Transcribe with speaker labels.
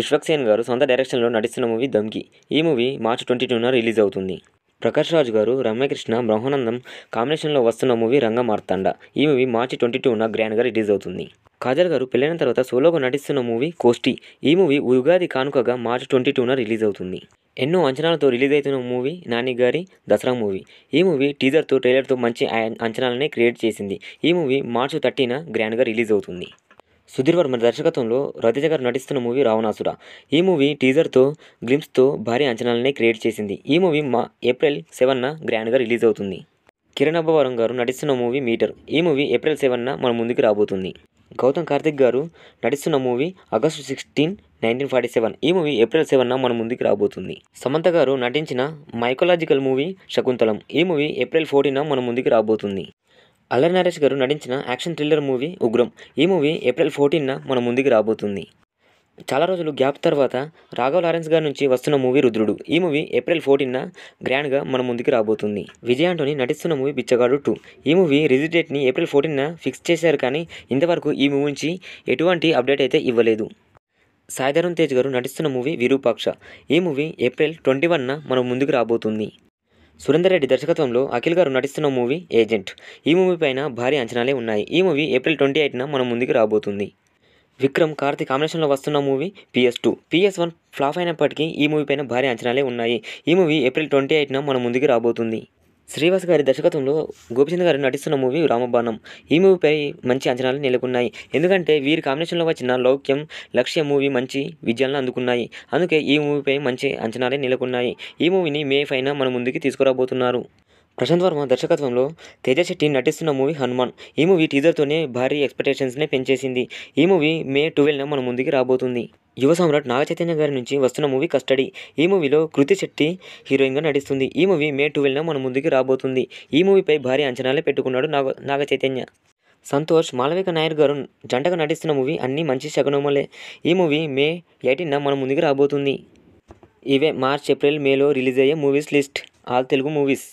Speaker 1: విశ్వక్ సేన్ గారు సొంత డైరెక్షన్లో నటిస్తున్న మూవీ దమ్కి ఈ మూవీ మార్చ్ ట్వంటీ టూన రిలీజ్ అవుతుంది ప్రకాష్ రాజు గారు రమ్యకృష్ణ బ్రహ్మానందం కాంబినేషన్లో వస్తున్న మూవీ రంగమార్తాండ ఈ మూవీ మార్చి ట్వంటీ టూన గ్రాండ్గా రిలీజ్ అవుతుంది కాజల్ గారు పెళ్ళైన తర్వాత సోలోగా నటిస్తున్న మూవీ కోస్టి ఈ మూవీ ఉగాది కానుకగా మార్చ్ ట్వంటీ టూన రిలీజ్ అవుతుంది ఎన్నో అంచనాలతో రిలీజ్ అవుతున్న మూవీ నాని గారి దసరా మూవీ ఈ మూవీ టీజర్తో ట్రైలర్తో మంచి అంచనాలనే క్రియేట్ చేసింది ఈ మూవీ మార్చ్ థర్టీన గ్రాండ్గా రిలీజ్ అవుతుంది సుధీర్ వర్మ దర్శకత్వంలో రతిజ గారు నటిస్తున్న మూవీ రావణాసుర ఈ మూవీ టీజర్తో గ్లిమ్స్తో భారీ అంచనాలనే క్రియేట్ చేసింది ఈ మూవీ మా ఏప్రిల్ సెవెన్న గ్రాండ్గా రిలీజ్ అవుతుంది కిరణ్ అబ్బవరం గారు నటిస్తున్న మూవీ మీటర్ ఈ మూవీ ఏప్రిల్ సెవెన్న మన ముందుకు రాబోతుంది గౌతమ్ కార్తిక్ గారు నటిస్తున్న movie August sixteen nineteen forty seven ఈ మూవీ ఏప్రిల్ సెవెన్న మన ముందుకు రాబోతుంది సమంత గారు నటించిన మైకోలాజికల్ మూవీ శకుంతలం ఈ మూవీ ఏప్రిల్ ఫోర్టీన మన ముందుకు రాబోతుంది అల్లరి నరేష్ గారు నటించిన యాక్షన్ థ్రిల్లర్ మూవీ ఉగ్రం ఈ మూవీ ఏప్రిల్ ఫోర్టీన్న మన ముందుకు రాబోతుంది చాలా రోజులు గ్యాప్ తర్వాత రాఘవ్ లారెన్స్ గారి నుంచి వస్తున్న మూవీ రుద్రుడు ఈ మూవీ ఏప్రిల్ ఫోర్టీన్న గ్రాండ్గా మన ముందుకు రాబోతుంది విజయ్ ఆంటోని నటిస్తున్న మూవీ బిచ్చగాడు టూ ఈ మూవీ రిలీజ్ డేట్ని ఏప్రిల్ ఫోర్టీన్న ఫిక్స్ చేశారు కానీ ఇంతవరకు ఈ మూవీ నుంచి ఎటువంటి అప్డేట్ అయితే ఇవ్వలేదు సాయిధరుణ్ తేజ్ గారు నటిస్తున్న మూవీ విరూపాక్ష ఈ మూవీ ఏప్రిల్ ట్వంటీ వన్న మన ముందుకు రాబోతుంది సురేందర్ రెడ్డి దర్శకత్వంలో అఖిల్ గారు నటిస్తున్న మూవీ ఏజెంట్ ఈ మూవీ పైన భారీ అంచనాలే ఉన్నాయి ఈ మూవీ ఏప్రిల్ ట్వంటీ ఎయిట్న మన ముందుకు రాబోతుంది విక్రమ్ కార్తీక్ కాంబినేషన్లో వస్తున్న movie PS two PS one flop అయినప్పటికీ ఈ మూవీ పైన భారీ అంచనాలే ఉన్నాయి ఈ మూవీ ఏప్రిల్ ట్వంటీ ఎయిట్న మన ముందుకు రాబోతుంది శ్రీవాస్ గారి దర్శకత్వంలో గోపిచంద్ గారు నటిస్తున్న మూవీ రామబాణం ఈ మూవీపై మంచి అంచనాలు నెలకొన్నాయి ఎందుకంటే వీరి కాంబినేషన్లో వచ్చిన లౌక్యం లక్ష్య మూవీ మంచి విజయాలను అందుకున్నాయి అందుకే ఈ మూవీపై మంచి అంచనాలే నెలకొన్నాయి ఈ మూవీని మే పైన మన ముందుకి తీసుకురాబోతున్నారు ప్రశాంత్ వర్మ దర్శకత్వంలో తేజ శెట్టి నటిస్తున్న మూవీ హనుమాన్ ఈ మూవీ టీజర్తోనే భారీ ఎక్స్పెక్టేషన్స్నే పెంచేసింది ఈ మూవీ మే ట్వెల్వ్న మన ముందుకి రాబోతుంది యువ సామ్రాట్ నాగచైతన్య గారి నుంచి వస్తున్న మూవీ కస్టడీ ఈ మూవీలో కృతి శెట్టి హీరోయిన్గా నటిస్తుంది ఈ మూవీ మే ట్వెల్వ్న మన ముందుకి రాబోతుంది ఈ మూవీపై భారీ అంచనాలే పెట్టుకున్నాడు నాగ నాగచైతన్య సంతోష్ మాలవిక నాయర్ గారు జంటగా నటిస్తున్న మూవీ అన్నీ మంచి శగనోమలే ఈ మూవీ మే ఎయిటీన్న మన ముందుకు రాబోతుంది ఇవే మార్చ్ ఏప్రిల్ మేలో రిలీజ్ అయ్యే movies list all Telugu movies